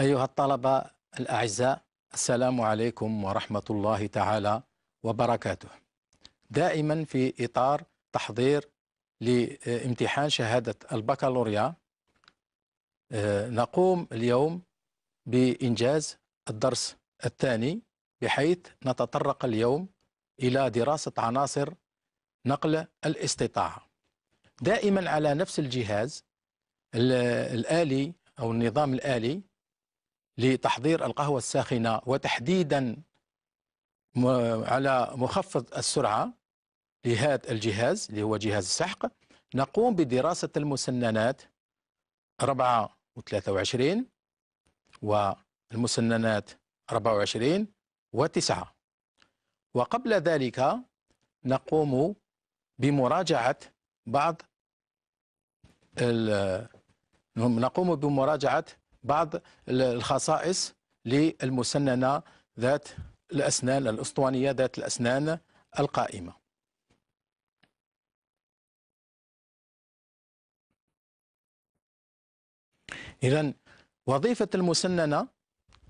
أيها الطلبة الأعزاء السلام عليكم ورحمة الله تعالى وبركاته دائما في إطار تحضير لامتحان شهادة البكالوريا آه، نقوم اليوم بإنجاز الدرس الثاني بحيث نتطرق اليوم إلى دراسة عناصر نقل الاستطاعة دائما على نفس الجهاز الآلي أو النظام الآلي لتحضير القهوة الساخنة وتحديدا على مخفض السرعة لهذا الجهاز اللي هو جهاز السحق نقوم بدراسة المسننات 4 و23 والمسننات 24 و9 وقبل ذلك نقوم بمراجعة بعض نقوم بمراجعة بعض الخصائص للمسننة ذات الأسنان الأسطوانية ذات الأسنان القائمة إذا وظيفة المسننة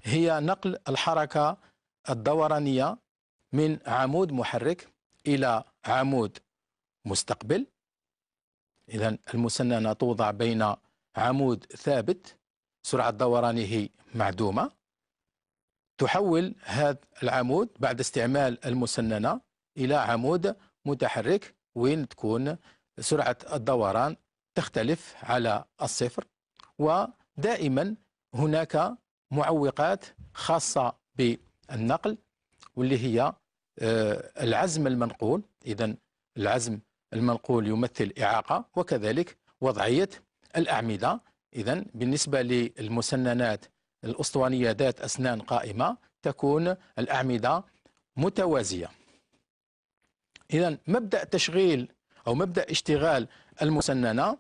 هي نقل الحركة الدورانية من عمود محرك إلى عمود مستقبل إذا المسننة توضع بين عمود ثابت سرعة دورانه معدومة تحول هذا العمود بعد استعمال المسننة إلى عمود متحرك وين تكون سرعة الدوران تختلف على الصفر ودائما هناك معوقات خاصة بالنقل واللي هي آه، العزم المنقول إذا العزم المنقول يمثل إعاقة وكذلك وضعية الأعمدة إذا بالنسبة للمسننات الأسطوانية ذات أسنان قائمة تكون الأعمدة متوازية إذا مبدأ تشغيل أو مبدأ اشتغال المسننة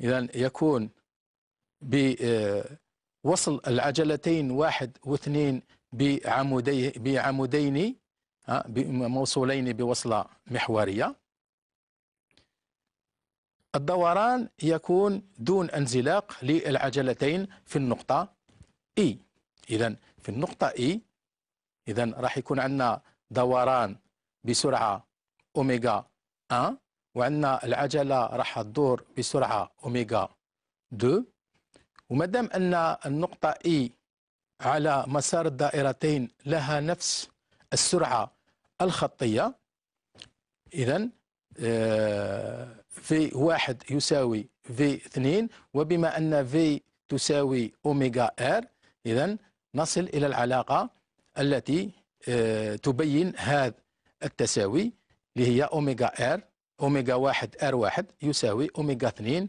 إذا يكون بوصل آه، العجلتين واحد واثنين بعمودي بعمودين آه، موصولين بوصلة محورية الدوران يكون دون انزلاق للعجلتين في النقطة إي e. إذا في النقطة إي e، إذا راح يكون عندنا دوران بسرعة اوميجا 1 وعندنا العجلة راح تدور بسرعة اوميجا 2 ومادام أن النقطة إي e على مسار الدائرتين لها نفس السرعة الخطية إذا آه في واحد يساوي في اثنين وبما أن في تساوي أوميغا آر إذا نصل إلى العلاقة التي آه، تبين هذا التساوي اللي هي أوميغا آر أوميغا واحد آر واحد يساوي أوميغا اثنين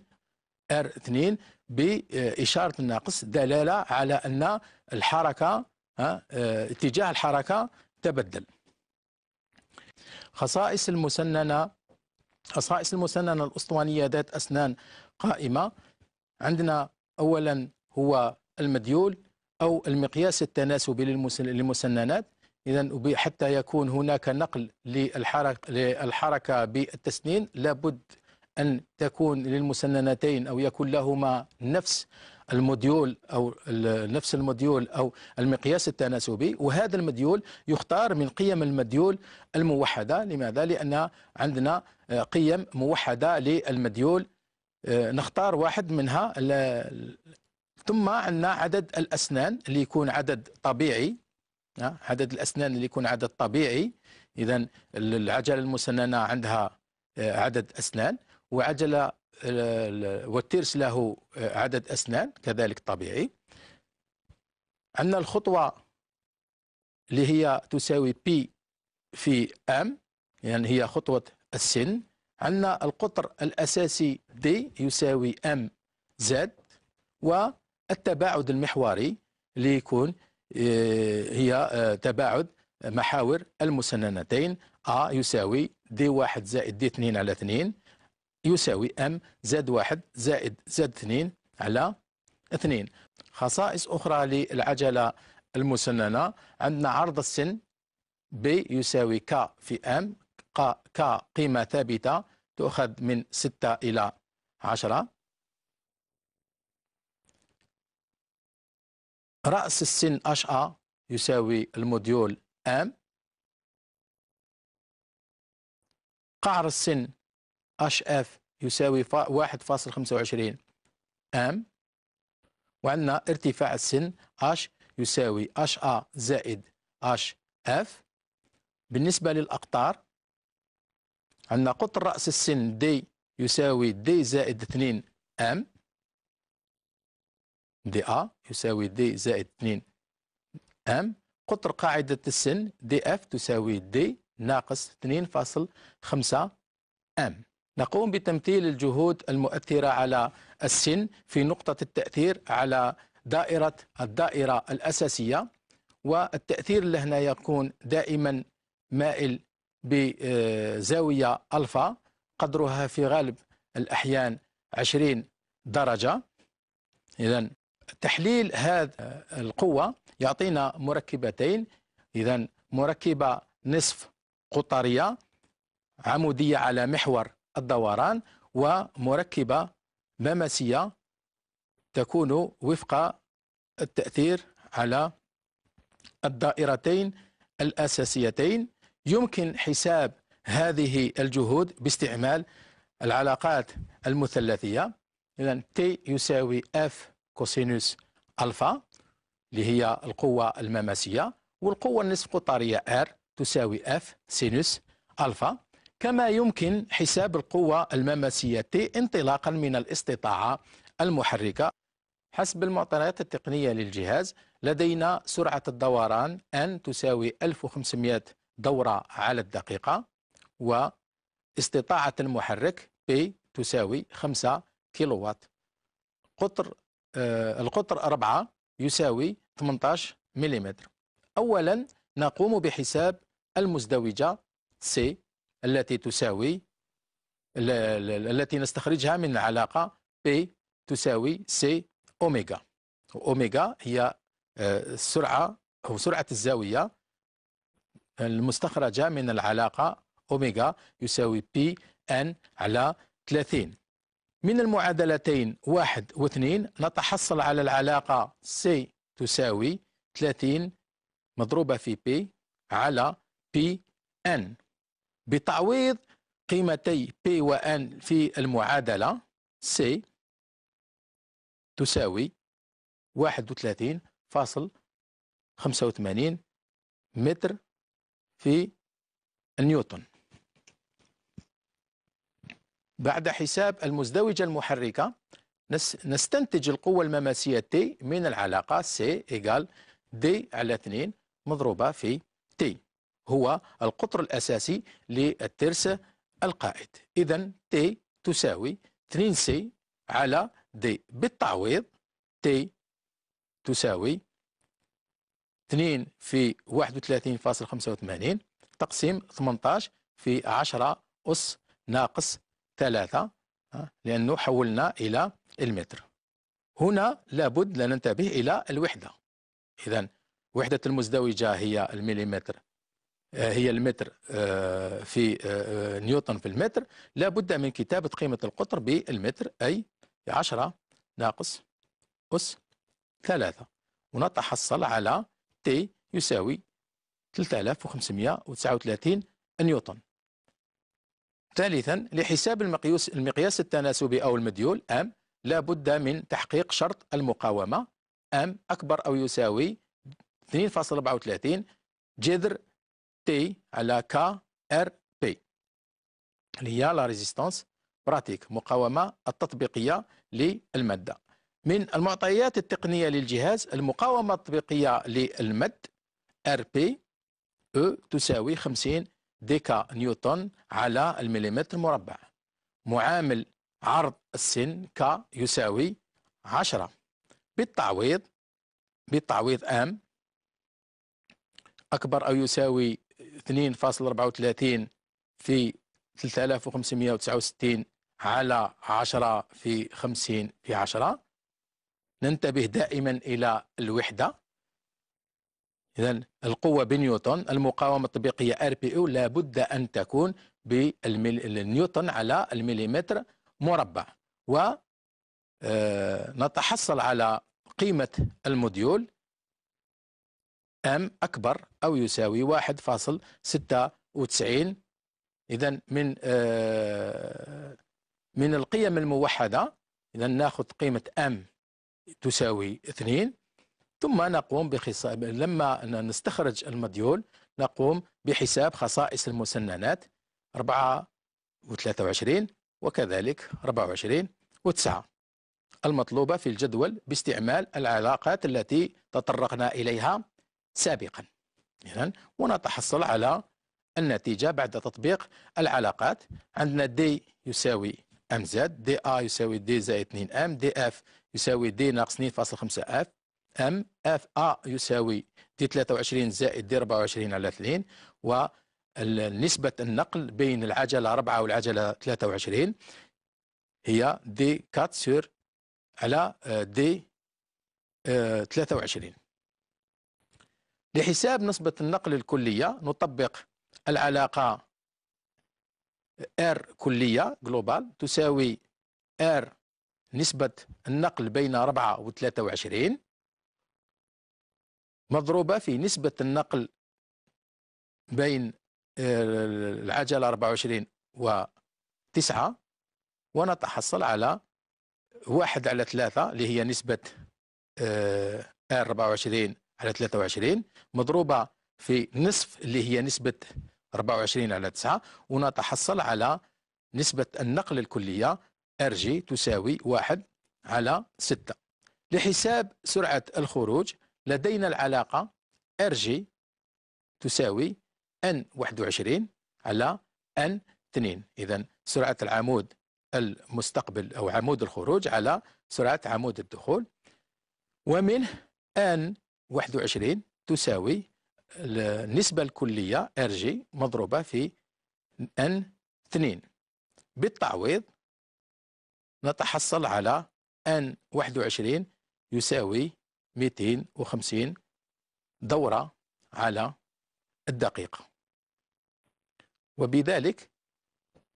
آر اثنين بإشارة الناقص دلالة على أن الحركة آه، اتجاه الحركة تبدل خصائص المسننة خصائص المسننة الأسطوانية ذات أسنان قائمة عندنا أولا هو المديول أو المقياس التناسبي للمسننات إذا حتى يكون هناك نقل للحركة بالتسنين لابد أن تكون للمسننتين أو يكون لهما نفس الموديول أو نفس الموديول أو المقياس التناسبي وهذا المديول يختار من قيم المديول الموحدة لماذا؟ لأن عندنا آه، قيم موحدة للمديول آه، نختار واحد منها ثم عندنا عدد الأسنان اللي يكون عدد طبيعي آه، عدد الأسنان اللي يكون عدد طبيعي إذا العجلة المسننة عندها عدد أسنان وعجلة والترس له آه، عدد أسنان كذلك طبيعي عندنا الخطوة اللي هي تساوي بي في أم يعني هي خطوة السن عندنا القطر الأساسي دي يساوي أم زد والتباعد المحوري اللي يكون آه، هي آه، تباعد محاور المسننتين أ يساوي دي واحد زائد دي اثنين على اثنين يساوي ام زائد واحد زائد زائد اثنين على اثنين خصائص أخرى للعجلة المسننة عندنا عرض السن ب يساوي ك في ام ك قيمة ثابتة تؤخذ من 6 إلى 10 رأس السن اش ا يساوي الموديول ام قعر السن اش اف يساوي 1.25 ام وعندنا ارتفاع السن اش يساوي اش ا زائد اش اف بالنسبة للأقطار عندنا قطر رأس السن دي يساوي دي زائد 2 ام دي ا يساوي دي زائد 2 ام قطر قاعدة السن دي اف تساوي دي ناقص 2.5 ام نقوم بتمثيل الجهود المؤثرة على السن في نقطة التأثير على دائرة الدائرة الأساسية والتأثير اللي هنا يكون دائما مائل بزاوية ألفا قدرها في غالب الأحيان 20 درجة إذا تحليل هذا القوة يعطينا مركبتين إذا مركبة نصف قطرية عمودية على محور الدوران ومركبة مماسية تكون وفق التأثير على الدائرتين الأساسيتين يمكن حساب هذه الجهود باستعمال العلاقات المثلثية إذا تي يساوي اف كوسينوس ألفا اللي هي القوة المماسية والقوة النصف قطرية ار تساوي اف سينوس ألفا كما يمكن حساب القوة المماسية T انطلاقا من الاستطاعة المحركة حسب المعطيات التقنية للجهاز لدينا سرعة الدوران N تساوي 1500 دورة على الدقيقة واستطاعة المحرك بي تساوي 5 كيلووات قطر آه القطر 4 يساوي 18 ملم أولا نقوم بحساب المزدوجة C التي تساوي التي نستخرجها من العلاقة P تساوي C أوميغا أوميغا هي السرعة آه، أو سرعة الزاوية المستخرجة من العلاقة أوميغا يساوي بي أن على 30 من المعادلتين واحد واثنين نتحصل على العلاقة سي تساوي 30 مضروبة في بي على بي أن بتعويض قيمتي P و N في المعادلة C تساوي 31.85 متر في نيوتن بعد حساب المزدوجة المحركة نستنتج القوة المماسية T من العلاقة C إيجال D على 2 مضروبة في T هو القطر الأساسي للترس القائد إذا تي تساوي 2 سي على دي بالتعويض تي تساوي 2 في 31.85 تقسيم 18 في 10 أس ناقص 3 لأنه حولنا إلى المتر هنا لابد لننتبه إلى الوحدة إذا وحدة المزدوجة هي المليمتر آه، هي المتر آه، في آه، نيوتن في المتر لابد من كتابة قيمة القطر بالمتر أي 10 ناقص أس 3 ونتحصل على تي يساوي 3539 نيوتن ثالثا لحساب المقياس المقياس التناسبي أو المديول أم لابد من تحقيق شرط المقاومة أم أكبر أو يساوي 2.34 جذر تي على ك ار بي اللي هي لا ريزيستانس براتيك مقاومة التطبيقية للمادة من المعطيات التقنية للجهاز المقاومة التطبيقية للمد ار بي او تساوي 50 ديكا نيوتن على المليمتر مربع معامل عرض السن ك يساوي 10 بالتعويض بالتعويض ام اكبر او يساوي 2.34 في 3569 على 10 في 50 في 10 ننتبه دائما إلى الوحدة إذا القوة بنيوتن المقاومة التطبيقية ار بي او لابد أن تكون بالنيوتن على المليمتر مربع ونتحصل آه، على قيمة الموديول أم أكبر أو يساوي 1.96 إذا من آه، من القيم الموحدة إذا ناخذ قيمة أم تساوي 2 ثم نقوم بحساب لما نستخرج المديول نقوم بحساب خصائص المسننات 4 و23 وكذلك 24 و9 المطلوبة في الجدول باستعمال العلاقات التي تطرقنا إليها سابقا اذا ونتحصل على النتيجة بعد تطبيق العلاقات عندنا دي يساوي ام زد دي ا يساوي دي زائد 2 ام دي اف يساوي دي ناقص 2.5 اف ام اف ا يساوي دي 23 زائد دي 24 على 2 و نسبة النقل بين العجلة 4 والعجلة 23 هي دي 4 سور على دي آه، آه، 23 لحساب نسبة النقل الكلية نطبق العلاقة R كلية جلوبال تساوي R نسبة النقل بين 4 و 23 مضروبة في نسبة النقل بين آه، العجلة 24 و 9 ونتحصل على 1 على 3 اللي هي نسبة آه، R 24 على 23 مضروبة في نصف اللي هي نسبة 24 على 9 ونتحصل على نسبة النقل الكلية RG تساوي 1 على 6 لحساب سرعة الخروج لدينا العلاقة RG تساوي N21 على N2 إذا سرعة العمود المستقبل أو عمود الخروج على سرعة عمود الدخول ومنه N 21 تساوي النسبة الكلية ار جي مضروبة في ان 2 بالتعويض نتحصل على ان 21 يساوي 250 دورة على الدقيقة وبذلك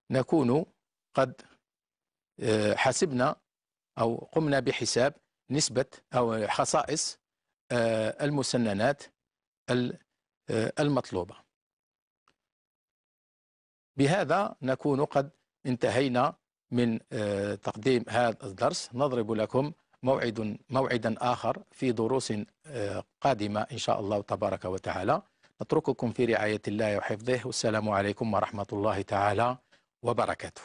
نكون قد آه، حسبنا أو قمنا بحساب نسبة أو خصائص آه، المسننات آه، المطلوبة بهذا نكون قد انتهينا من آه، تقديم هذا الدرس نضرب لكم موعد موعدا آخر في دروس قادمة إن شاء الله تبارك وتعالى نترككم في رعاية الله وحفظه والسلام عليكم ورحمة الله تعالى وبركاته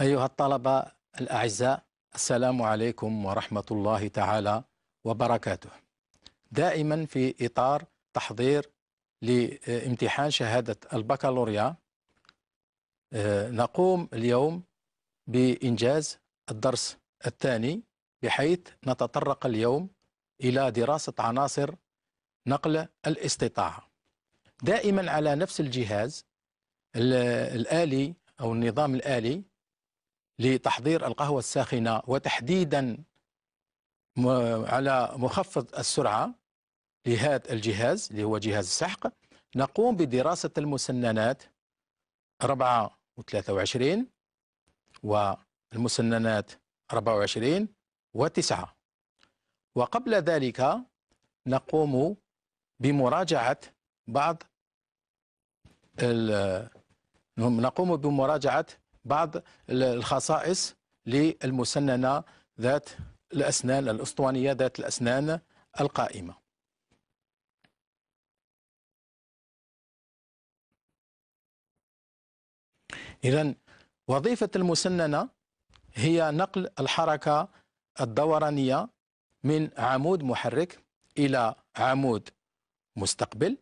أيها الطلبة الأعزاء السلام عليكم ورحمة الله تعالى وبركاته دائما في إطار تحضير لامتحان شهادة البكالوريا آه، نقوم اليوم بإنجاز الدرس الثاني بحيث نتطرق اليوم إلى دراسة عناصر نقل الاستطاعة دائما على نفس الجهاز الآلي أو النظام الآلي لتحضير القهوة الساخنة وتحديدا على مخفض السرعة لهذا الجهاز اللي هو جهاز السحق نقوم بدراسة المسننات 4 و23 والمسننات 24 و9 وقبل ذلك نقوم بمراجعة بعض نقوم بمراجعة بعض الخصائص للمسننة ذات الأسنان الأسطوانية ذات الأسنان القائمة إذا وظيفة المسننة هي نقل الحركة الدورانية من عمود محرك إلى عمود مستقبل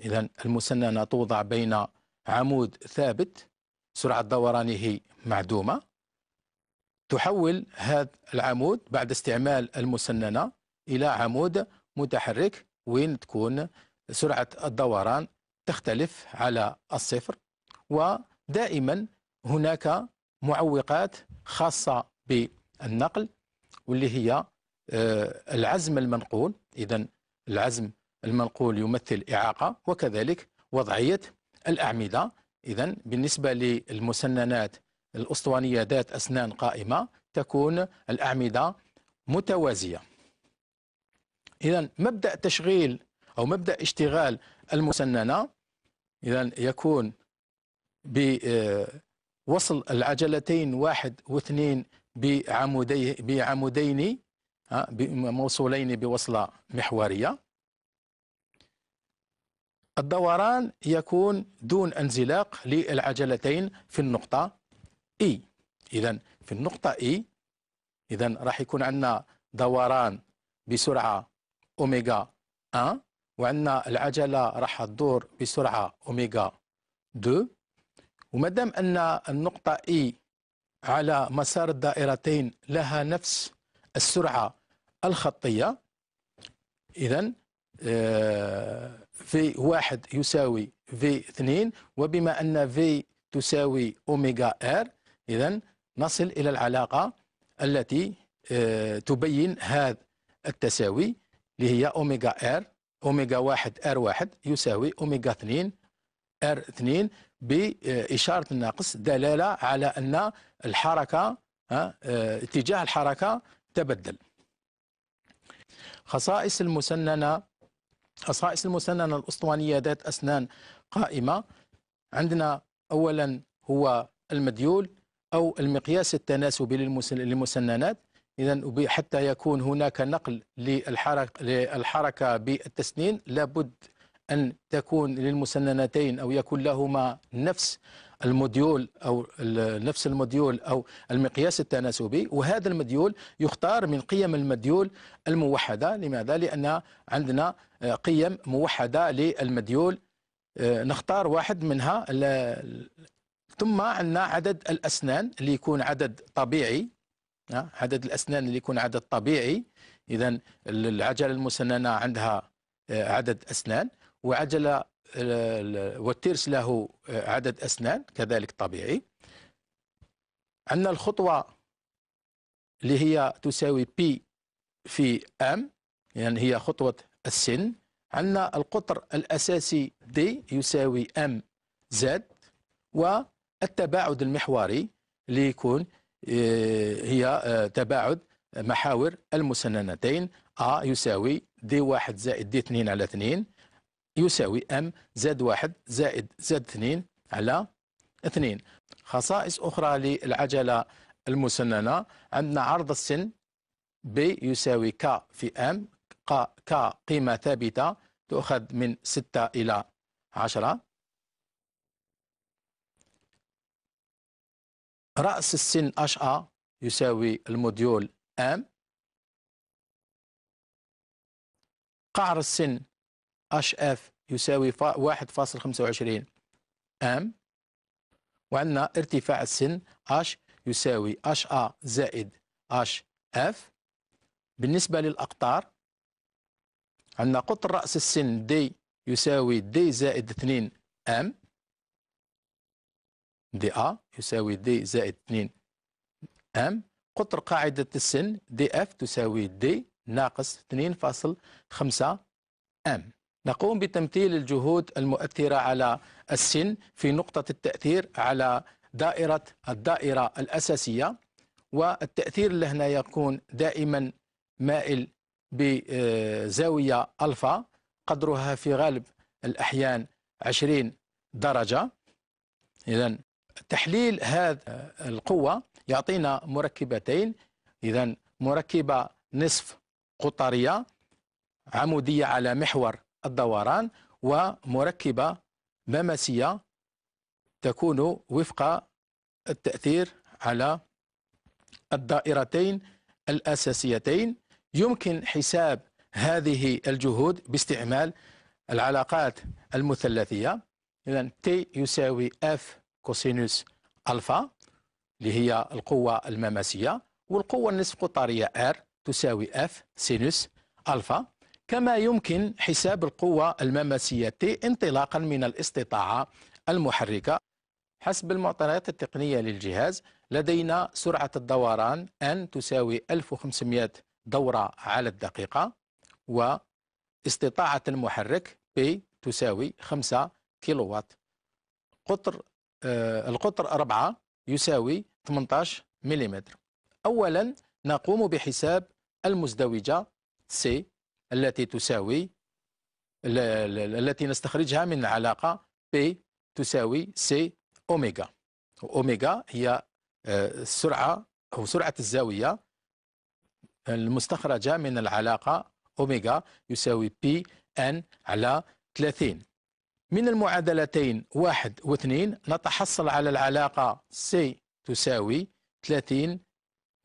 إذا المسننة توضع بين عمود ثابت سرعة دورانه معدومة تحول هذا العمود بعد استعمال المسننة إلى عمود متحرك وين تكون سرعة الدوران تختلف على الصفر ودائما هناك معوقات خاصة بالنقل واللي هي آه، العزم المنقول إذا العزم المنقول يمثل إعاقة وكذلك وضعية الأعمدة إذا بالنسبة للمسننات الأسطوانية ذات أسنان قائمة تكون الأعمدة متوازية إذا مبدأ تشغيل أو مبدأ اشتغال المسننة إذا يكون بوصل آه، العجلتين واحد واثنين بعمودي بعمودين آه، موصولين بوصلة محورية الدوران يكون دون انزلاق للعجلتين في النقطة إي e. إذا في النقطة إي e، إذا راح يكون عندنا دوران بسرعة أوميغا 1 وعندنا العجلة راح تدور بسرعة أوميغا 2 ومادام أن النقطة إي e على مسار الدائرتين لها نفس السرعة الخطية إذا آه في واحد يساوي في اثنين وبما أن في تساوي أوميغا آر إذا نصل إلى العلاقة التي آه، تبين هذا التساوي اللي هي أوميغا آر أوميغا واحد آر واحد يساوي أوميغا اثنين آر اثنين بإشارة الناقص دلالة على أن الحركة آه، اتجاه الحركة تبدل خصائص المسننة خصائص المسننة الأسطوانية ذات أسنان قائمة عندنا أولا هو المديول أو المقياس التناسبي للمسننات إذا حتى يكون هناك نقل للحركة بالتسنين لابد أن تكون للمسننتين أو يكون لهما نفس الموديول أو نفس الموديول أو المقياس التناسبي وهذا المديول يختار من قيم المديول الموحدة لماذا؟ لأن عندنا آه، قيم موحدة للمديول آه، نختار واحد منها ثم عندنا عدد الأسنان اللي يكون عدد طبيعي آه، عدد الأسنان اللي يكون عدد طبيعي إذا العجلة المسننة عندها عدد أسنان وعجلة والترس له عدد أسنان كذلك طبيعي عندنا الخطوة اللي هي تساوي بي في أم يعني هي خطوة السن عندنا القطر الأساسي دي يساوي أم زد والتباعد المحوري اللي يكون آه، هي آه، تباعد محاور المسننتين أ يساوي دي واحد زائد دي اثنين على اثنين يساوي ام زاد واحد زائد زاد اثنين على اثنين خصائص أخرى للعجلة المسننة عندنا عرض السن بي يساوي ك في ام ك قيمة ثابتة تؤخذ من 6 إلى 10 رأس السن اش ا يساوي الموديول ام قعر السن اش اف يساوي 1.25 ام وعندنا ارتفاع السن اش يساوي اش ا زائد اش اف بالنسبة للأقطار عندنا قطر رأس السن دي يساوي دي زائد 2 ام دي ا يساوي دي زائد 2 ام قطر قاعدة السن دي اف تساوي دي ناقص 2.5 ام نقوم بتمثيل الجهود المؤثرة على السن في نقطة التأثير على دائرة الدائرة الأساسية والتأثير لهنا يكون دائما مائل بزاوية ألفا قدرها في غالب الأحيان 20 درجة إذا تحليل هذه القوة يعطينا مركبتين إذا مركبة نصف قطرية عمودية على محور الدوران ومركبة مماسية تكون وفق التأثير على الدائرتين الأساسيتين يمكن حساب هذه الجهود باستعمال العلاقات المثلثية إذا T يساوي F كوسينوس ألفا اللي هي القوة المماسية والقوة النصف قطرية R تساوي F سينوس ألفا كما يمكن حساب القوة المماسية تي انطلاقا من الاستطاعة المحركة حسب المعطيات التقنية للجهاز لدينا سرعة الدوران أن تساوي 1500 دورة على الدقيقة واستطاعة المحرك بي تساوي 5 كيلووات قطر آه القطر 4 يساوي 18 ملم أولا نقوم بحساب المزدوجة سي التي تساوي التي نستخرجها من العلاقة P تساوي C أوميغا أوميغا هي السرعة آه، أو سرعة الزاوية المستخرجة من العلاقة أوميغا يساوي بي أن على 30 من المعادلتين واحد واثنين نتحصل على العلاقة سي تساوي 30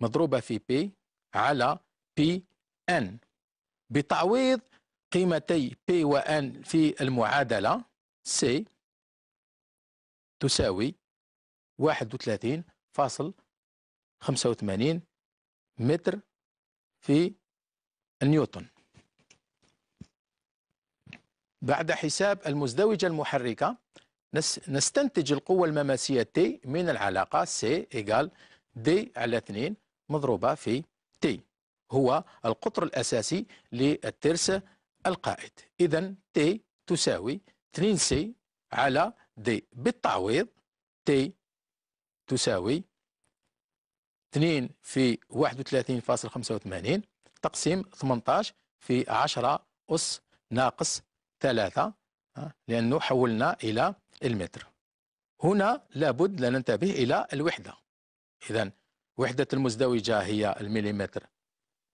مضروبة في بي على بي أن بتعويض قيمتي P و N في المعادلة C تساوي 31.85 متر في نيوتن بعد حساب المزدوجة المحركة نستنتج القوة المماسية T من العلاقة C إيجال D على 2 مضروبة في T هو القطر الأساسي للترس القائد إذا تي تساوي 2 سي على دي بالتعويض تي تساوي 2 في 31.85 تقسيم 18 في 10 أس ناقص 3 آه، لأنه حولنا إلى المتر هنا لابد لا ننتبه إلى الوحدة إذا وحدة المزدوجة هي المليمتر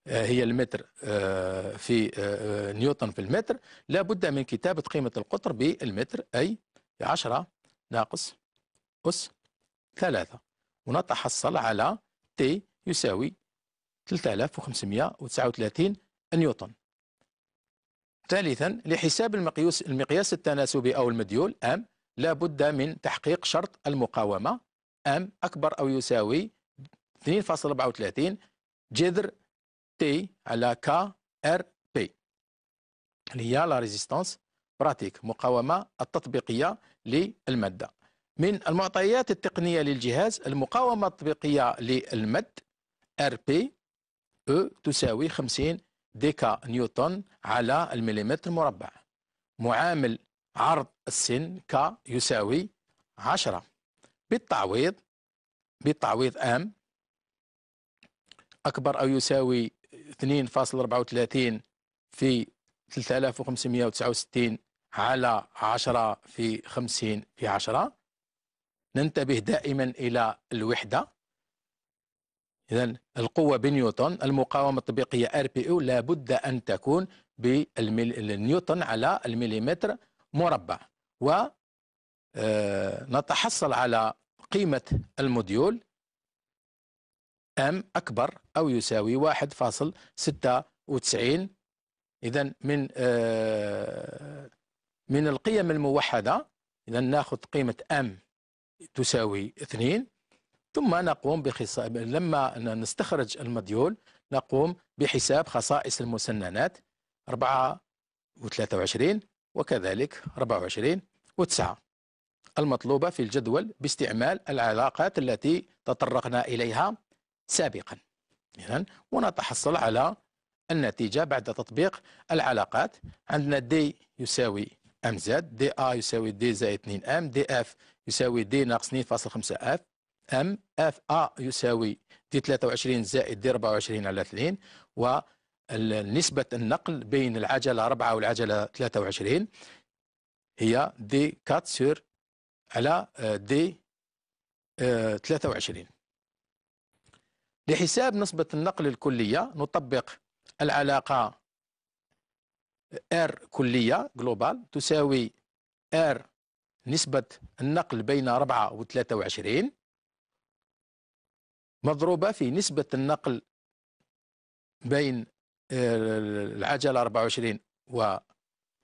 آه، هي المتر آه، في آه، نيوتن في المتر لا بد من كتابة قيمة القطر بالمتر أي 10 ناقص أس 3 ونتحصل على تي يساوي 3539 نيوتن ثالثا لحساب المقياس المقياس التناسبي أو المديول أم لا بد من تحقيق شرط المقاومة أم أكبر أو يساوي 2.34 جذر تي على ك ار بي اللي هي لا ريزيستانس براتيك مقاومة التطبيقية للمادة من المعطيات التقنية للجهاز المقاومة التطبيقية للمد ار بي او تساوي 50 ديكا نيوتن على المليمتر مربع معامل عرض السن ك يساوي 10 بالتعويض بالتعويض ام اكبر او يساوي 2.34 في 3569 على 10 في 50 في 10 ننتبه دائما إلى الوحدة إذا القوة بنيوتن المقاومة الطبيعية ار بي او لابد أن تكون بالنيوتن على المليمتر مربع ونتحصل آه، على قيمة الموديول أم أكبر أو يساوي 1.96 إذا من آه، من القيم الموحدة إذا ناخذ قيمة أم تساوي 2 ثم نقوم بخص... لما نستخرج المديول نقوم بحساب خصائص المسننات 4 و23 وكذلك 24 و9 المطلوبة في الجدول باستعمال العلاقات التي تطرقنا إليها سابقا اذا ونتحصل على النتيجة بعد تطبيق العلاقات عندنا دي يساوي ام زد دي ا يساوي دي زائد 2 ام دي اف يساوي دي ناقص 2.5 اف ام اف ا يساوي دي 23 زائد دي 24 على 30 و نسبة النقل بين العجلة 4 والعجلة 23 هي دي 4 سور على دي آه، آه، 23 لحساب نسبة النقل الكلية نطبق العلاقة R كلية جلوبال تساوي R نسبة النقل بين 4 و 23 مضروبة في نسبة النقل بين آه، العجلة 24 و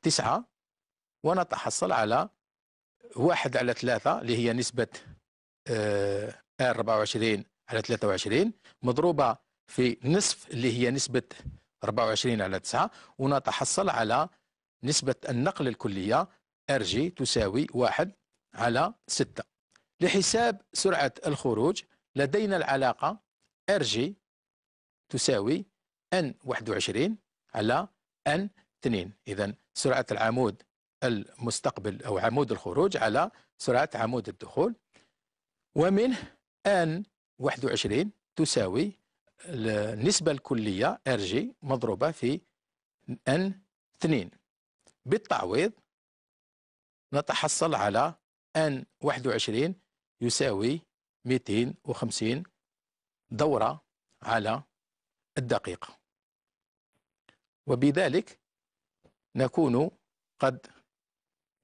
9 ونتحصل على 1 على 3 اللي هي نسبة آه، R24 على 23 مضروبة في نصف اللي هي نسبة 24 على 9 ونتحصل على نسبة النقل الكلية RG تساوي 1 على 6 لحساب سرعة الخروج لدينا العلاقة RG تساوي N21 على N2 إذا سرعة العمود المستقبل أو عمود الخروج على سرعة عمود الدخول ومنه أن 21 تساوي النسبة الكلية ار جي مضروبة في ان 2 بالتعويض نتحصل على ان 21 يساوي 250 دورة على الدقيقة وبذلك نكون قد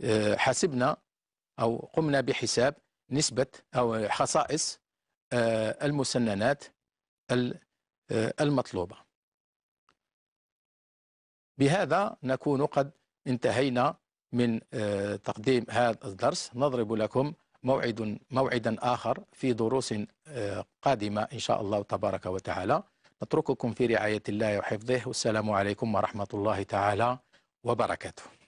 آه، حسبنا أو قمنا بحساب نسبة أو خصائص آه، المسننات آه، المطلوبة بهذا نكون قد انتهينا من آه، تقديم هذا الدرس نضرب لكم موعد موعدا آخر في دروس قادمة إن شاء الله تبارك وتعالى نترككم في رعاية الله وحفظه والسلام عليكم ورحمة الله تعالى وبركاته